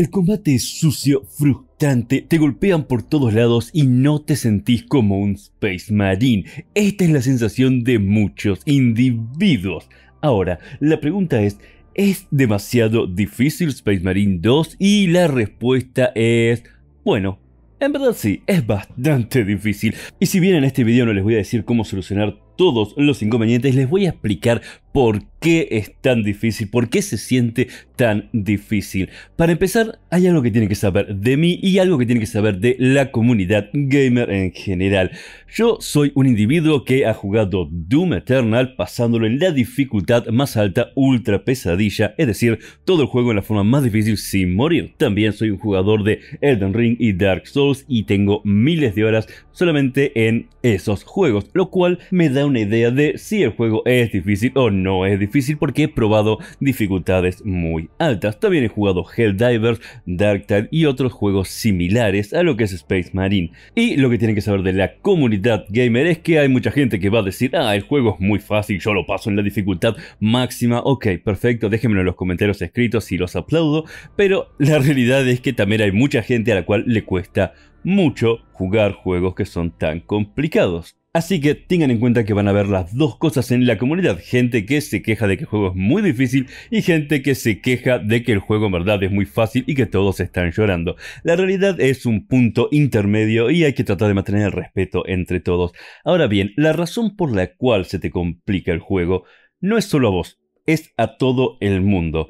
El combate es sucio, frustrante, te golpean por todos lados y no te sentís como un Space Marine. Esta es la sensación de muchos individuos. Ahora, la pregunta es, ¿es demasiado difícil Space Marine 2? Y la respuesta es, bueno, en verdad sí, es bastante difícil. Y si bien en este video no les voy a decir cómo solucionar todos los inconvenientes, les voy a explicar por qué es tan difícil, por qué se siente tan difícil. Para empezar, hay algo que tienen que saber de mí y algo que tienen que saber de la comunidad gamer en general. Yo soy un individuo que ha jugado Doom Eternal pasándolo en la dificultad más alta, ultra pesadilla, es decir, todo el juego en la forma más difícil sin morir. También soy un jugador de Elden Ring y Dark Souls y tengo miles de horas solamente en esos juegos, lo cual me da una idea de si el juego es difícil o no es difícil porque he probado dificultades muy altas. También he jugado Helldivers, Darktide y otros juegos similares a lo que es Space Marine. Y lo que tienen que saber de la comunidad gamer es que hay mucha gente que va a decir, ah, el juego es muy fácil, yo lo paso en la dificultad máxima. Ok, perfecto, déjenmelo en los comentarios escritos y los aplaudo. Pero la realidad es que también hay mucha gente a la cual le cuesta mucho jugar juegos que son tan complicados. Así que tengan en cuenta que van a ver las dos cosas en la comunidad. Gente que se queja de que el juego es muy difícil y gente que se queja de que el juego en verdad es muy fácil y que todos están llorando. La realidad es un punto intermedio y hay que tratar de mantener el respeto entre todos. Ahora bien, la razón por la cual se te complica el juego no es solo a vos, es a todo el mundo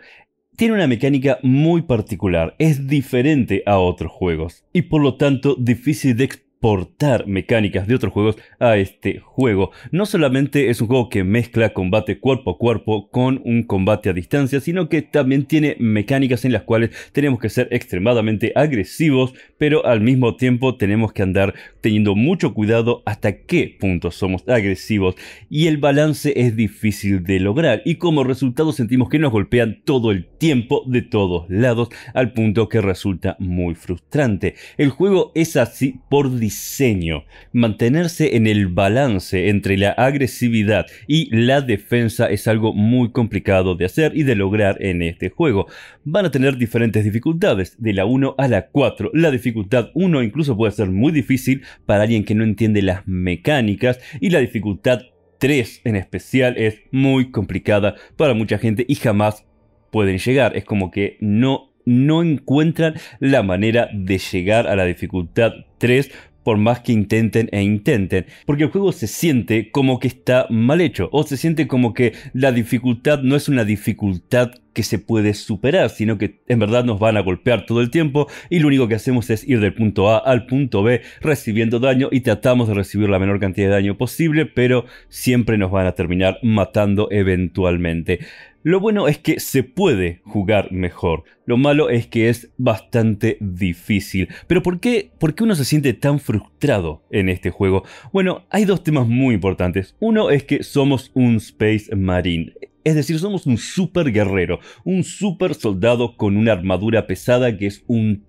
tiene una mecánica muy particular, es diferente a otros juegos y por lo tanto difícil de portar mecánicas de otros juegos a este juego. No solamente es un juego que mezcla combate cuerpo a cuerpo con un combate a distancia, sino que también tiene mecánicas en las cuales tenemos que ser extremadamente agresivos, pero al mismo tiempo tenemos que andar teniendo mucho cuidado hasta qué punto somos agresivos. Y el balance es difícil de lograr y como resultado sentimos que nos golpean todo el tiempo de todos lados, al punto que resulta muy frustrante. El juego es así por diseño, mantenerse en el balance entre la agresividad y la defensa es algo muy complicado de hacer y de lograr en este juego. Van a tener diferentes dificultades, de la 1 a la 4. La dificultad 1 incluso puede ser muy difícil para alguien que no entiende las mecánicas y la dificultad 3 en especial es muy complicada para mucha gente y jamás pueden llegar. Es como que no, no encuentran la manera de llegar a la dificultad 3 por más que intenten e intenten, porque el juego se siente como que está mal hecho, o se siente como que la dificultad no es una dificultad que se puede superar, sino que en verdad nos van a golpear todo el tiempo y lo único que hacemos es ir del punto A al punto B recibiendo daño y tratamos de recibir la menor cantidad de daño posible, pero siempre nos van a terminar matando eventualmente. Lo bueno es que se puede jugar mejor, lo malo es que es bastante difícil. Pero ¿por qué, ¿por qué uno se siente tan frustrado en este juego? Bueno, hay dos temas muy importantes. Uno es que somos un Space Marine. Es decir, somos un super guerrero, un super soldado con una armadura pesada que es un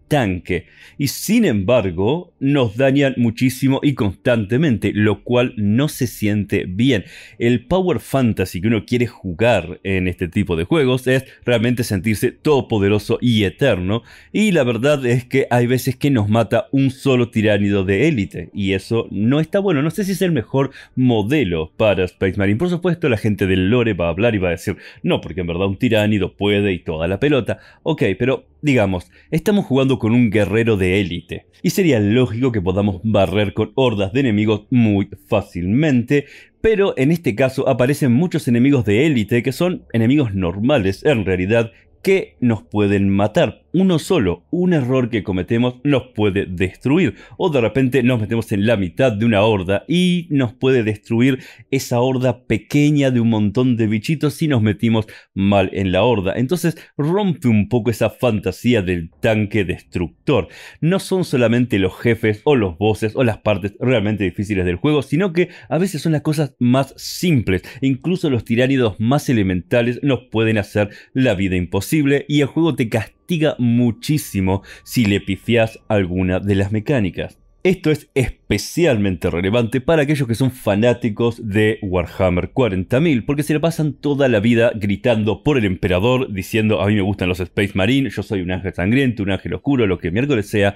y sin embargo, nos dañan muchísimo y constantemente, lo cual no se siente bien. El Power Fantasy que uno quiere jugar en este tipo de juegos es realmente sentirse todopoderoso y eterno. Y la verdad es que hay veces que nos mata un solo tiránido de élite. Y eso no está bueno. No sé si es el mejor modelo para Space Marine. Por supuesto, la gente del lore va a hablar y va a decir, no, porque en verdad un tiránido puede y toda la pelota. Ok, pero Digamos, estamos jugando con un guerrero de élite, y sería lógico que podamos barrer con hordas de enemigos muy fácilmente, pero en este caso aparecen muchos enemigos de élite que son enemigos normales en realidad que nos pueden matar, uno solo, un error que cometemos nos puede destruir. O de repente nos metemos en la mitad de una horda y nos puede destruir esa horda pequeña de un montón de bichitos si nos metimos mal en la horda. Entonces rompe un poco esa fantasía del tanque destructor. No son solamente los jefes o los bosses o las partes realmente difíciles del juego, sino que a veces son las cosas más simples. Incluso los tiránidos más elementales nos pueden hacer la vida imposible y el juego te castiga muchísimo si le pifias alguna de las mecánicas. Esto es especialmente relevante para aquellos que son fanáticos de Warhammer 40.000, porque se le pasan toda la vida gritando por el emperador, diciendo a mí me gustan los Space Marine, yo soy un ángel sangriento, un ángel oscuro, lo que miércoles sea,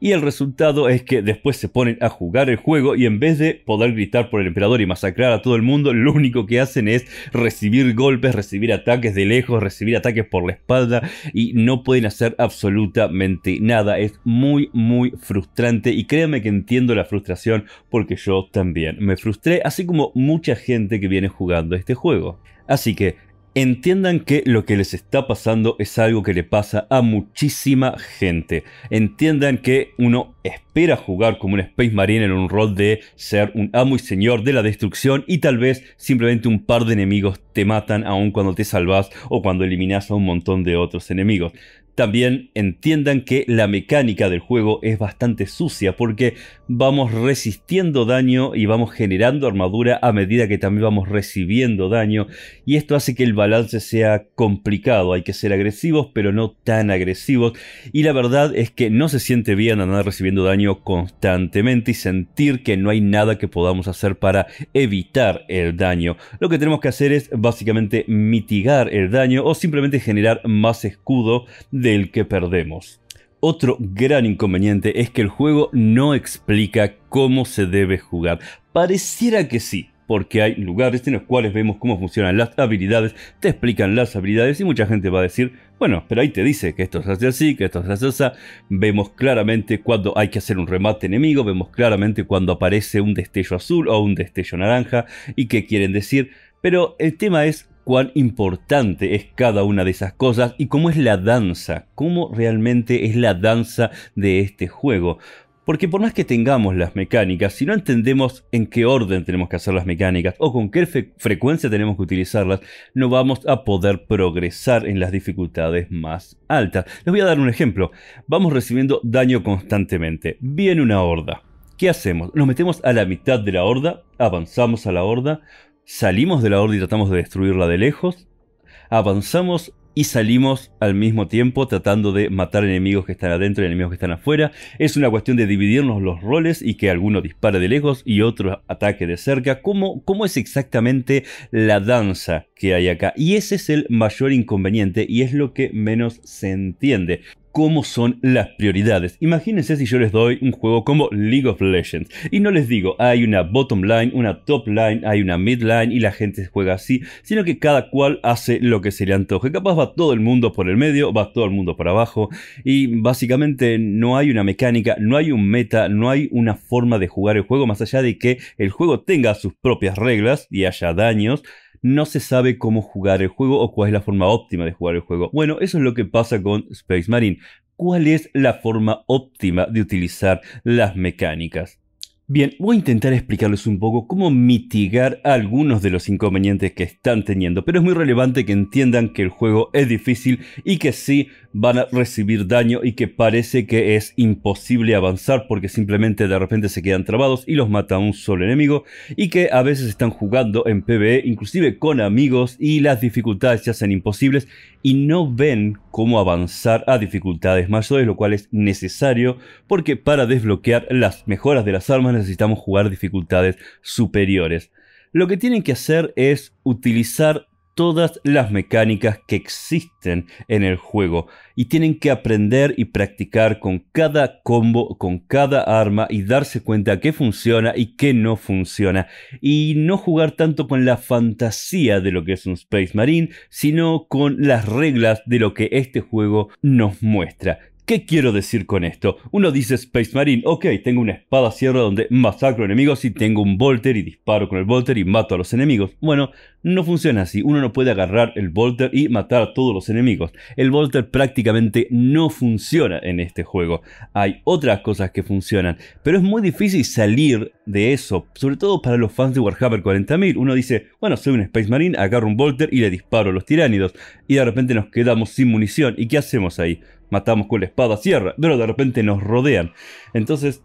y el resultado es que después se ponen a jugar el juego y en vez de poder gritar por el emperador y masacrar a todo el mundo, lo único que hacen es recibir golpes, recibir ataques de lejos, recibir ataques por la espalda y no pueden hacer absolutamente nada. Es muy, muy frustrante y créanme que entiendo la frustración porque yo también me frustré, así como mucha gente que viene jugando este juego. Así que Entiendan que lo que les está pasando es algo que le pasa a muchísima gente. Entiendan que uno espera jugar como un Space Marine en un rol de ser un amo y señor de la destrucción y tal vez simplemente un par de enemigos te matan aun cuando te salvas o cuando eliminas a un montón de otros enemigos. También entiendan que la mecánica del juego es bastante sucia porque vamos resistiendo daño y vamos generando armadura a medida que también vamos recibiendo daño y esto hace que el balance sea complicado. Hay que ser agresivos pero no tan agresivos y la verdad es que no se siente bien andar recibiendo daño constantemente y sentir que no hay nada que podamos hacer para evitar el daño. Lo que tenemos que hacer es básicamente mitigar el daño o simplemente generar más escudo del que perdemos. Otro gran inconveniente es que el juego no explica cómo se debe jugar. Pareciera que sí, porque hay lugares en los cuales vemos cómo funcionan las habilidades, te explican las habilidades y mucha gente va a decir, bueno, pero ahí te dice que esto es hace así, que esto es hace así. Vemos claramente cuando hay que hacer un remate enemigo, vemos claramente cuando aparece un destello azul o un destello naranja y qué quieren decir. Pero el tema es cuán importante es cada una de esas cosas y cómo es la danza, cómo realmente es la danza de este juego. Porque por más que tengamos las mecánicas, si no entendemos en qué orden tenemos que hacer las mecánicas o con qué frecuencia tenemos que utilizarlas, no vamos a poder progresar en las dificultades más altas. Les voy a dar un ejemplo. Vamos recibiendo daño constantemente. Viene una horda. ¿Qué hacemos? Nos metemos a la mitad de la horda, avanzamos a la horda, Salimos de la orden y tratamos de destruirla de lejos. Avanzamos y salimos al mismo tiempo tratando de matar enemigos que están adentro y enemigos que están afuera. Es una cuestión de dividirnos los roles y que alguno dispare de lejos y otro ataque de cerca. ¿Cómo, cómo es exactamente la danza que hay acá? Y ese es el mayor inconveniente y es lo que menos se entiende cómo son las prioridades. Imagínense si yo les doy un juego como League of Legends y no les digo hay una bottom line, una top line, hay una mid line y la gente juega así, sino que cada cual hace lo que se le antoje. Capaz va todo el mundo por el medio, va todo el mundo por abajo y básicamente no hay una mecánica, no hay un meta, no hay una forma de jugar el juego más allá de que el juego tenga sus propias reglas y haya daños no se sabe cómo jugar el juego o cuál es la forma óptima de jugar el juego. Bueno, eso es lo que pasa con Space Marine. ¿Cuál es la forma óptima de utilizar las mecánicas? Bien, voy a intentar explicarles un poco cómo mitigar algunos de los inconvenientes que están teniendo, pero es muy relevante que entiendan que el juego es difícil y que sí van a recibir daño y que parece que es imposible avanzar porque simplemente de repente se quedan trabados y los mata un solo enemigo y que a veces están jugando en PvE, inclusive con amigos y las dificultades se hacen imposibles y no ven cómo avanzar a dificultades mayores, lo cual es necesario porque para desbloquear las mejoras de las armas necesitamos jugar dificultades superiores. Lo que tienen que hacer es utilizar todas las mecánicas que existen en el juego y tienen que aprender y practicar con cada combo, con cada arma y darse cuenta qué funciona y qué no funciona y no jugar tanto con la fantasía de lo que es un Space Marine sino con las reglas de lo que este juego nos muestra ¿Qué quiero decir con esto? Uno dice Space Marine, ok, tengo una espada sierra donde masacro enemigos y tengo un Volter y disparo con el Volter y mato a los enemigos. Bueno, no funciona así, uno no puede agarrar el Volter y matar a todos los enemigos. El Volter prácticamente no funciona en este juego. Hay otras cosas que funcionan, pero es muy difícil salir de eso, sobre todo para los fans de Warhammer 40.000. Uno dice, bueno, soy un Space Marine, agarro un Volter y le disparo a los tiránidos. Y de repente nos quedamos sin munición. ¿Y qué hacemos ahí? matamos con la espada, sierra, pero de repente nos rodean. Entonces,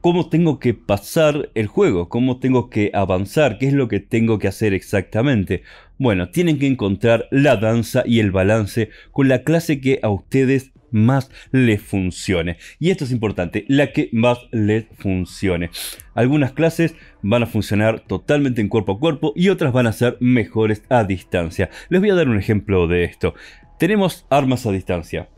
¿cómo tengo que pasar el juego? ¿Cómo tengo que avanzar? ¿Qué es lo que tengo que hacer exactamente? Bueno, tienen que encontrar la danza y el balance con la clase que a ustedes más les funcione. Y esto es importante, la que más les funcione. Algunas clases van a funcionar totalmente en cuerpo a cuerpo y otras van a ser mejores a distancia. Les voy a dar un ejemplo de esto. Tenemos armas a distancia.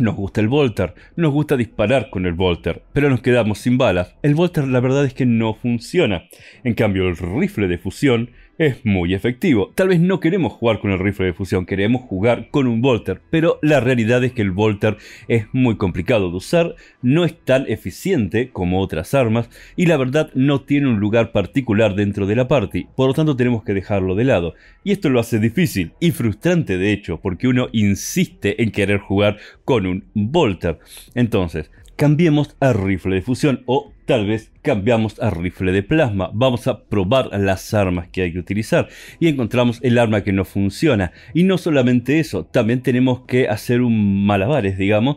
Nos gusta el Volter, nos gusta disparar con el Volter, pero nos quedamos sin balas. El Volter la verdad es que no funciona. En cambio, el rifle de fusión es muy efectivo. Tal vez no queremos jugar con el rifle de fusión, queremos jugar con un Volter, pero la realidad es que el Volter es muy complicado de usar, no es tan eficiente como otras armas y la verdad no tiene un lugar particular dentro de la party, por lo tanto tenemos que dejarlo de lado. Y esto lo hace difícil y frustrante de hecho, porque uno insiste en querer jugar con un Volter. Entonces, cambiemos a rifle de fusión o tal vez cambiamos a rifle de plasma. Vamos a probar las armas que hay que utilizar y encontramos el arma que no funciona. Y no solamente eso, también tenemos que hacer un malabares, digamos,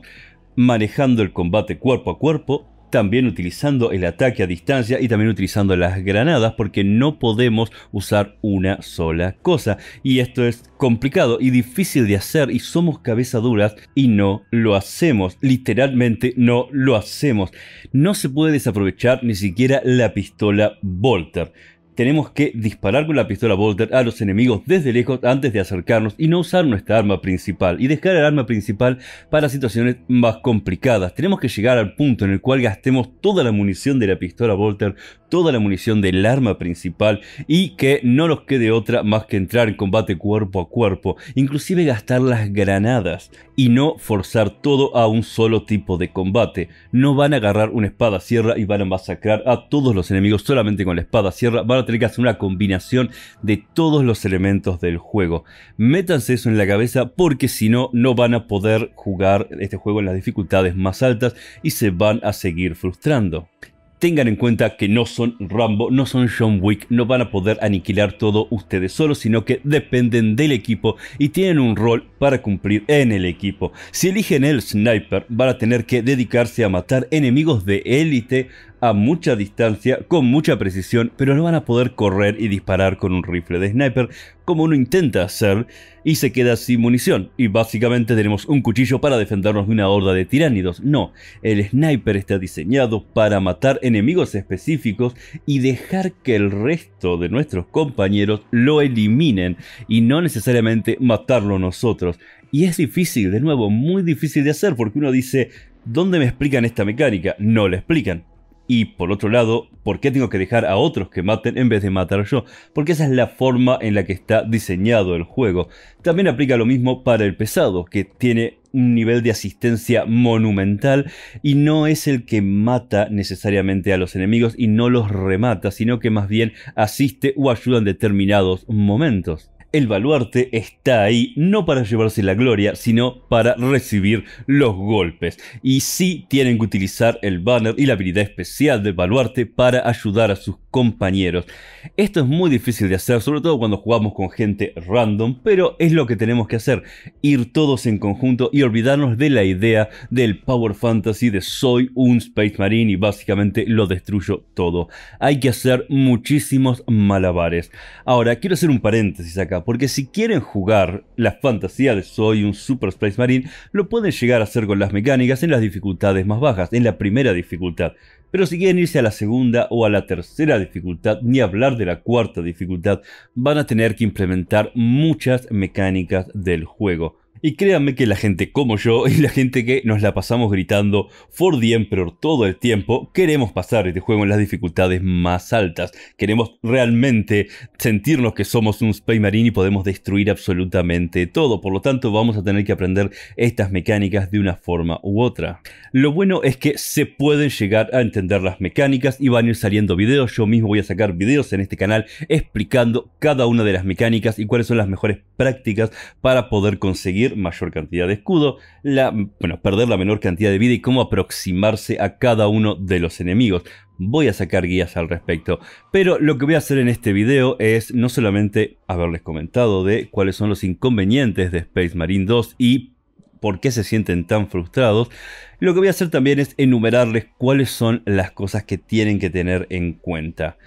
manejando el combate cuerpo a cuerpo también utilizando el ataque a distancia y también utilizando las granadas porque no podemos usar una sola cosa y esto es complicado y difícil de hacer y somos cabeza y no lo hacemos literalmente no lo hacemos no se puede desaprovechar ni siquiera la pistola Volter tenemos que disparar con la pistola Volter a los enemigos desde lejos antes de acercarnos y no usar nuestra arma principal y dejar el arma principal para situaciones más complicadas. Tenemos que llegar al punto en el cual gastemos toda la munición de la pistola Volter, toda la munición del arma principal y que no nos quede otra más que entrar en combate cuerpo a cuerpo, inclusive gastar las granadas y no forzar todo a un solo tipo de combate. No van a agarrar una espada sierra y van a masacrar a todos los enemigos solamente con la espada sierra, que hacer una combinación de todos los elementos del juego. Métanse eso en la cabeza porque si no, no van a poder jugar este juego en las dificultades más altas y se van a seguir frustrando tengan en cuenta que no son Rambo, no son John Wick, no van a poder aniquilar todo ustedes solos, sino que dependen del equipo y tienen un rol para cumplir en el equipo. Si eligen el sniper, van a tener que dedicarse a matar enemigos de élite, a mucha distancia, con mucha precisión, pero no van a poder correr y disparar con un rifle de sniper como uno intenta hacer y se queda sin munición. Y básicamente tenemos un cuchillo para defendernos de una horda de tiránidos. No, el sniper está diseñado para matar enemigos específicos y dejar que el resto de nuestros compañeros lo eliminen y no necesariamente matarlo nosotros. Y es difícil, de nuevo, muy difícil de hacer porque uno dice, ¿dónde me explican esta mecánica? No le explican. Y por otro lado, ¿por qué tengo que dejar a otros que maten en vez de matar yo? Porque esa es la forma en la que está diseñado el juego. También aplica lo mismo para el pesado, que tiene un nivel de asistencia monumental y no es el que mata necesariamente a los enemigos y no los remata, sino que más bien asiste o ayuda en determinados momentos. El baluarte está ahí no para llevarse la gloria, sino para recibir los golpes. Y sí tienen que utilizar el banner y la habilidad especial del baluarte para ayudar a sus compañeros. Esto es muy difícil de hacer, sobre todo cuando jugamos con gente random, pero es lo que tenemos que hacer, ir todos en conjunto y olvidarnos de la idea del Power Fantasy de soy un Space Marine y básicamente lo destruyo todo. Hay que hacer muchísimos malabares. Ahora, quiero hacer un paréntesis acá, porque si quieren jugar la fantasía de soy un Super Space Marine, lo pueden llegar a hacer con las mecánicas en las dificultades más bajas, en la primera dificultad. Pero si quieren irse a la segunda o a la tercera dificultad, ni hablar de la cuarta dificultad, van a tener que implementar muchas mecánicas del juego. Y créanme que la gente como yo y la gente que nos la pasamos gritando For the Emperor todo el tiempo, queremos pasar este juego en las dificultades más altas. Queremos realmente sentirnos que somos un Space Marine y podemos destruir absolutamente todo. Por lo tanto, vamos a tener que aprender estas mecánicas de una forma u otra. Lo bueno es que se pueden llegar a entender las mecánicas y van a ir saliendo videos. Yo mismo voy a sacar videos en este canal explicando cada una de las mecánicas y cuáles son las mejores prácticas para poder conseguir mayor cantidad de escudo, la, bueno, perder la menor cantidad de vida y cómo aproximarse a cada uno de los enemigos. Voy a sacar guías al respecto, pero lo que voy a hacer en este video es no solamente haberles comentado de cuáles son los inconvenientes de Space Marine 2 y por qué se sienten tan frustrados, lo que voy a hacer también es enumerarles cuáles son las cosas que tienen que tener en cuenta.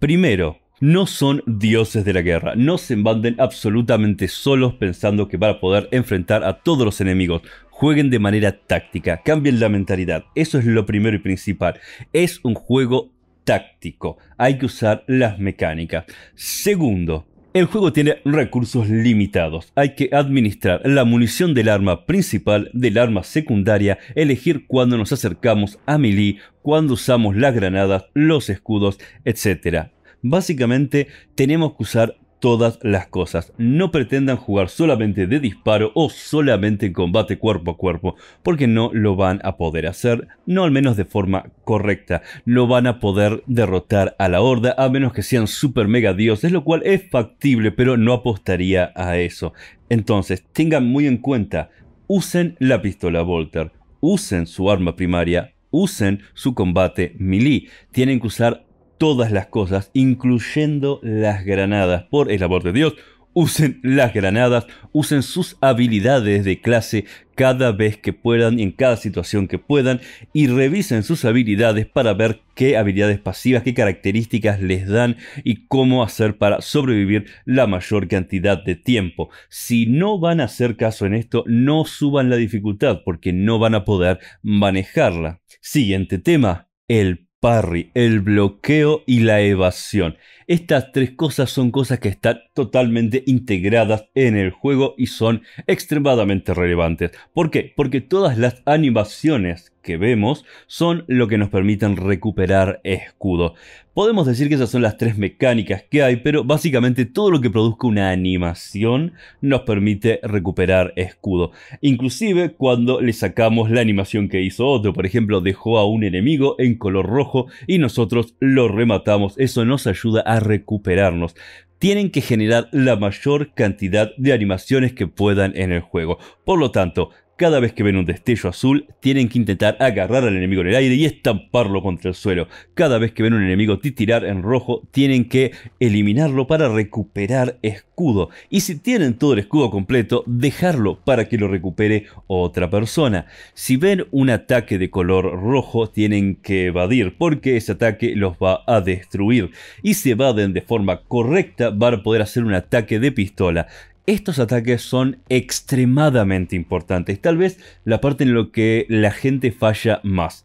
Primero, no son dioses de la guerra, no se embanden absolutamente solos pensando que van a poder enfrentar a todos los enemigos. Jueguen de manera táctica, cambien la mentalidad, eso es lo primero y principal. Es un juego táctico, hay que usar las mecánicas. Segundo, el juego tiene recursos limitados. Hay que administrar la munición del arma principal, del arma secundaria, elegir cuando nos acercamos a melee, cuando usamos las granadas, los escudos, etc. Básicamente tenemos que usar todas las cosas. No pretendan jugar solamente de disparo o solamente en combate cuerpo a cuerpo, porque no lo van a poder hacer, no al menos de forma correcta. No van a poder derrotar a la horda a menos que sean super mega dioses, lo cual es factible, pero no apostaría a eso. Entonces, tengan muy en cuenta, usen la pistola Volter, usen su arma primaria, usen su combate melee. Tienen que usar todas las cosas, incluyendo las granadas. Por el amor de Dios, usen las granadas, usen sus habilidades de clase cada vez que puedan, y en cada situación que puedan, y revisen sus habilidades para ver qué habilidades pasivas, qué características les dan y cómo hacer para sobrevivir la mayor cantidad de tiempo. Si no van a hacer caso en esto, no suban la dificultad porque no van a poder manejarla. Siguiente tema, el parry, el bloqueo y la evasión. Estas tres cosas son cosas que están totalmente integradas en el juego y son extremadamente relevantes. ¿Por qué? Porque todas las animaciones que vemos son lo que nos permiten recuperar escudo. Podemos decir que esas son las tres mecánicas que hay, pero básicamente todo lo que produzca una animación nos permite recuperar escudo. Inclusive cuando le sacamos la animación que hizo otro, por ejemplo, dejó a un enemigo en color rojo y nosotros lo rematamos. Eso nos ayuda a recuperarnos. Tienen que generar la mayor cantidad de animaciones que puedan en el juego. Por lo tanto, cada vez que ven un destello azul, tienen que intentar agarrar al enemigo en el aire y estamparlo contra el suelo. Cada vez que ven un enemigo titirar en rojo, tienen que eliminarlo para recuperar escudo. Y si tienen todo el escudo completo, dejarlo para que lo recupere otra persona. Si ven un ataque de color rojo, tienen que evadir porque ese ataque los va a destruir. Y si evaden de forma correcta, van a poder hacer un ataque de pistola. Estos ataques son extremadamente importantes, tal vez la parte en la que la gente falla más.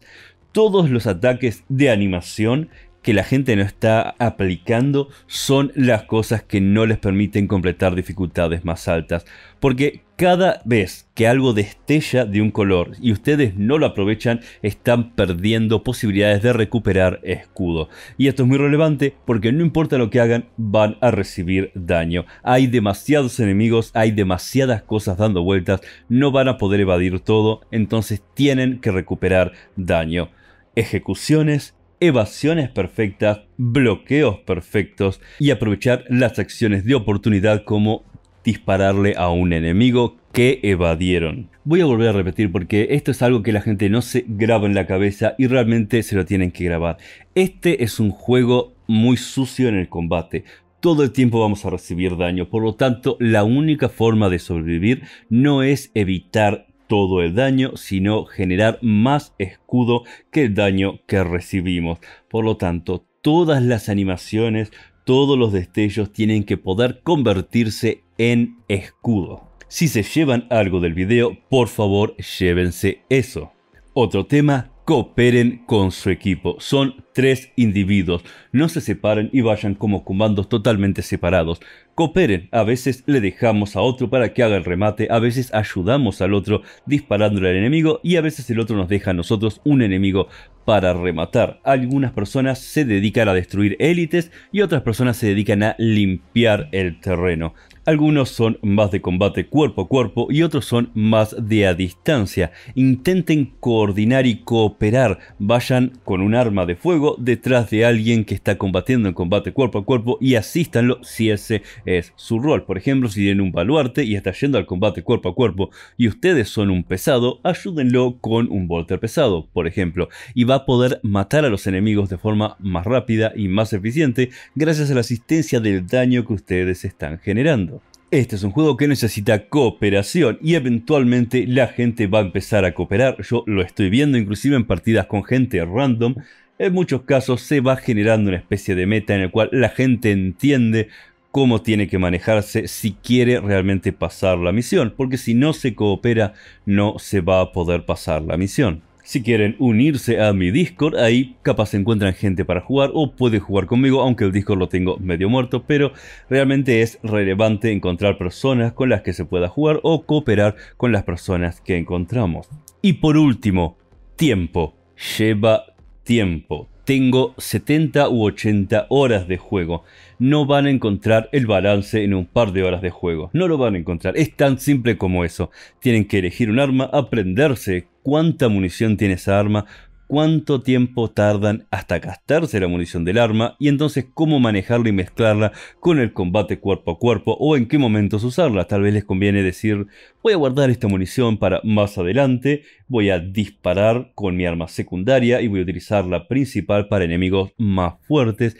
Todos los ataques de animación que la gente no está aplicando son las cosas que no les permiten completar dificultades más altas. Porque cada vez que algo destella de un color y ustedes no lo aprovechan, están perdiendo posibilidades de recuperar escudo. Y esto es muy relevante porque no importa lo que hagan, van a recibir daño. Hay demasiados enemigos, hay demasiadas cosas dando vueltas, no van a poder evadir todo, entonces tienen que recuperar daño. Ejecuciones evasiones perfectas, bloqueos perfectos y aprovechar las acciones de oportunidad como dispararle a un enemigo que evadieron. Voy a volver a repetir porque esto es algo que la gente no se graba en la cabeza y realmente se lo tienen que grabar. Este es un juego muy sucio en el combate. Todo el tiempo vamos a recibir daño, por lo tanto la única forma de sobrevivir no es evitar todo el daño, sino generar más escudo que el daño que recibimos. Por lo tanto, todas las animaciones, todos los destellos tienen que poder convertirse en escudo. Si se llevan algo del video, por favor llévense eso. Otro tema, cooperen con su equipo. Son tres individuos. No se separen y vayan como comandos totalmente separados. Cooperen. A veces le dejamos a otro para que haga el remate, a veces ayudamos al otro disparándole al enemigo y a veces el otro nos deja a nosotros un enemigo para rematar. Algunas personas se dedican a destruir élites y otras personas se dedican a limpiar el terreno. Algunos son más de combate cuerpo a cuerpo y otros son más de a distancia. Intenten coordinar y cooperar. Vayan con un arma de fuego detrás de alguien que está combatiendo en combate cuerpo a cuerpo y asístanlo si ese es su rol. Por ejemplo, si tienen un baluarte y está yendo al combate cuerpo a cuerpo y ustedes son un pesado, ayúdenlo con un volter pesado, por ejemplo, y va a poder matar a los enemigos de forma más rápida y más eficiente gracias a la asistencia del daño que ustedes están generando. Este es un juego que necesita cooperación y eventualmente la gente va a empezar a cooperar. Yo lo estoy viendo inclusive en partidas con gente random en muchos casos se va generando una especie de meta en el cual la gente entiende cómo tiene que manejarse si quiere realmente pasar la misión, porque si no se coopera no se va a poder pasar la misión. Si quieren unirse a mi Discord, ahí capaz encuentran gente para jugar o puede jugar conmigo, aunque el Discord lo tengo medio muerto, pero realmente es relevante encontrar personas con las que se pueda jugar o cooperar con las personas que encontramos. Y por último, tiempo. Lleva tiempo. Tengo 70 u 80 horas de juego. No van a encontrar el balance en un par de horas de juego. No lo van a encontrar. Es tan simple como eso. Tienen que elegir un arma, aprenderse cuánta munición tiene esa arma, cuánto tiempo tardan hasta gastarse la munición del arma y entonces cómo manejarla y mezclarla con el combate cuerpo a cuerpo o en qué momentos usarla. Tal vez les conviene decir voy a guardar esta munición para más adelante, voy a disparar con mi arma secundaria y voy a utilizar la principal para enemigos más fuertes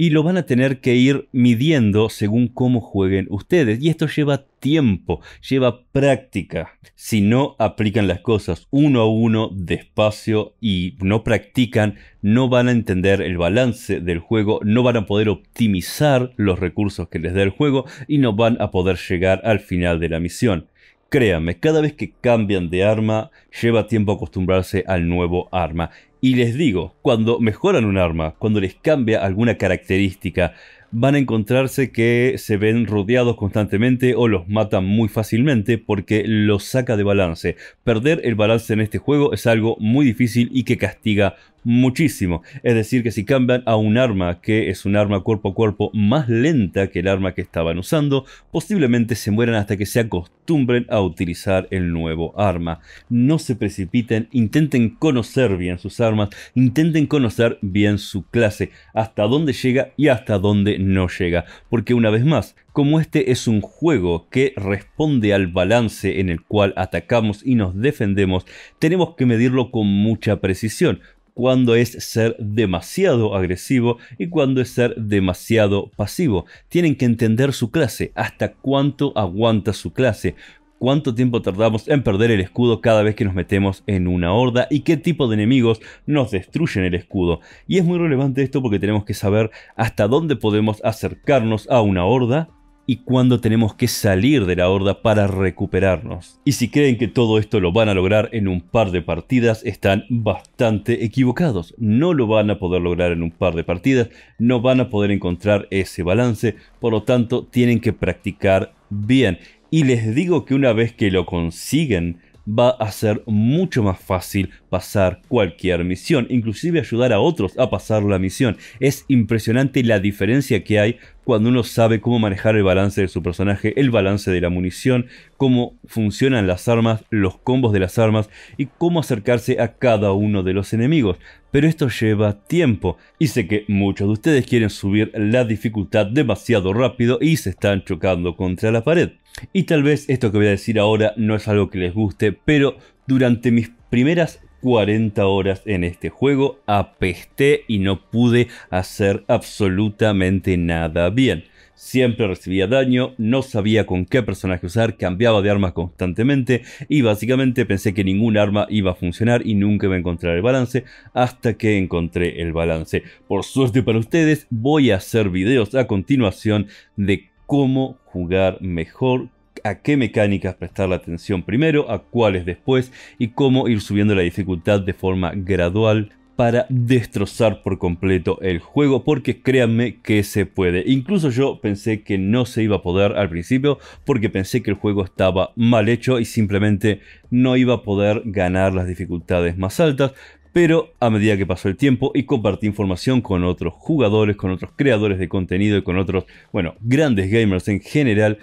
y lo van a tener que ir midiendo según cómo jueguen ustedes. Y esto lleva tiempo, lleva práctica. Si no aplican las cosas uno a uno, despacio y no practican, no van a entender el balance del juego, no van a poder optimizar los recursos que les da el juego y no van a poder llegar al final de la misión. Créanme, cada vez que cambian de arma, lleva tiempo acostumbrarse al nuevo arma. Y les digo, cuando mejoran un arma, cuando les cambia alguna característica, van a encontrarse que se ven rodeados constantemente o los matan muy fácilmente porque los saca de balance. Perder el balance en este juego es algo muy difícil y que castiga muchísimo. Es decir, que si cambian a un arma que es un arma cuerpo a cuerpo más lenta que el arma que estaban usando, posiblemente se mueran hasta que se acostumbren a utilizar el nuevo arma. No se precipiten, intenten conocer bien sus armas, intenten conocer bien su clase, hasta dónde llega y hasta dónde no llega. Porque una vez más, como este es un juego que responde al balance en el cual atacamos y nos defendemos, tenemos que medirlo con mucha precisión cuándo es ser demasiado agresivo y cuándo es ser demasiado pasivo. Tienen que entender su clase, hasta cuánto aguanta su clase, cuánto tiempo tardamos en perder el escudo cada vez que nos metemos en una horda y qué tipo de enemigos nos destruyen el escudo. Y es muy relevante esto porque tenemos que saber hasta dónde podemos acercarnos a una horda y cuando tenemos que salir de la horda para recuperarnos. Y si creen que todo esto lo van a lograr en un par de partidas, están bastante equivocados. No lo van a poder lograr en un par de partidas, no van a poder encontrar ese balance, por lo tanto tienen que practicar bien. Y les digo que una vez que lo consiguen, va a ser mucho más fácil pasar cualquier misión, inclusive ayudar a otros a pasar la misión. Es impresionante la diferencia que hay cuando uno sabe cómo manejar el balance de su personaje, el balance de la munición, cómo funcionan las armas, los combos de las armas y cómo acercarse a cada uno de los enemigos. Pero esto lleva tiempo y sé que muchos de ustedes quieren subir la dificultad demasiado rápido y se están chocando contra la pared. Y tal vez esto que voy a decir ahora no es algo que les guste, pero durante mis primeras 40 horas en este juego apesté y no pude hacer absolutamente nada bien. Siempre recibía daño, no sabía con qué personaje usar, cambiaba de arma constantemente y básicamente pensé que ningún arma iba a funcionar y nunca iba a encontrar el balance hasta que encontré el balance. Por suerte para ustedes voy a hacer videos a continuación de cómo jugar mejor, a qué mecánicas prestar la atención primero, a cuáles después y cómo ir subiendo la dificultad de forma gradual para destrozar por completo el juego, porque créanme que se puede. Incluso yo pensé que no se iba a poder al principio, porque pensé que el juego estaba mal hecho y simplemente no iba a poder ganar las dificultades más altas, pero a medida que pasó el tiempo y compartí información con otros jugadores, con otros creadores de contenido y con otros, bueno, grandes gamers en general,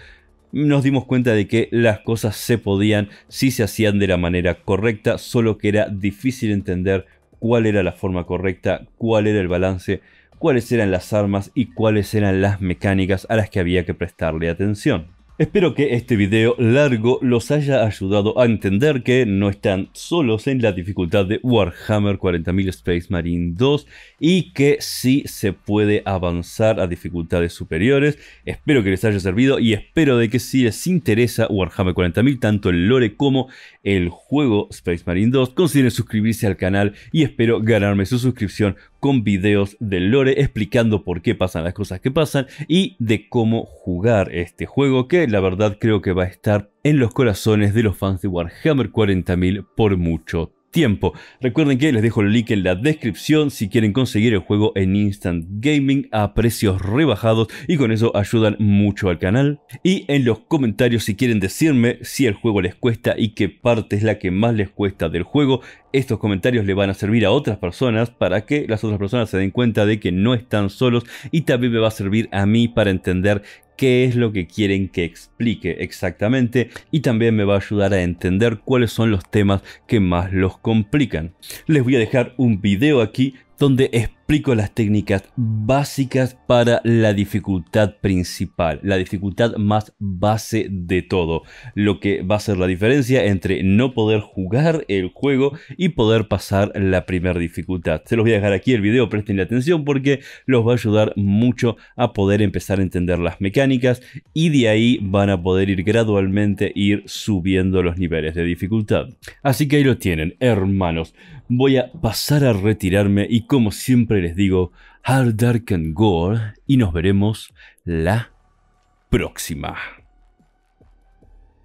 nos dimos cuenta de que las cosas se podían si se hacían de la manera correcta, solo que era difícil entender cuál era la forma correcta, cuál era el balance, cuáles eran las armas y cuáles eran las mecánicas a las que había que prestarle atención. Espero que este video largo los haya ayudado a entender que no están solos en la dificultad de Warhammer 40.000 Space Marine 2 y que sí se puede avanzar a dificultades superiores. Espero que les haya servido y espero de que si les interesa Warhammer 40.000, tanto el lore como el juego Space Marine 2, consideren suscribirse al canal y espero ganarme su suscripción con videos de lore explicando por qué pasan las cosas que pasan y de cómo jugar este juego que la verdad creo que va a estar en los corazones de los fans de Warhammer 40.000 por mucho tiempo. Recuerden que les dejo el link en la descripción si quieren conseguir el juego en Instant Gaming a precios rebajados y con eso ayudan mucho al canal. Y en los comentarios si quieren decirme si el juego les cuesta y qué parte es la que más les cuesta del juego. Estos comentarios le van a servir a otras personas para que las otras personas se den cuenta de que no están solos y también me va a servir a mí para entender qué es lo que quieren que explique exactamente y también me va a ayudar a entender cuáles son los temas que más los complican. Les voy a dejar un video aquí donde explico las técnicas básicas para la dificultad principal, la dificultad más base de todo, lo que va a ser la diferencia entre no poder jugar el juego y poder pasar la primera dificultad. Se los voy a dejar aquí el video, presten atención porque los va a ayudar mucho a poder empezar a entender las mecánicas y de ahí van a poder ir gradualmente ir subiendo los niveles de dificultad. Así que ahí lo tienen, hermanos. Voy a pasar a retirarme y como siempre les digo Hard Dark and Gore y nos veremos la próxima.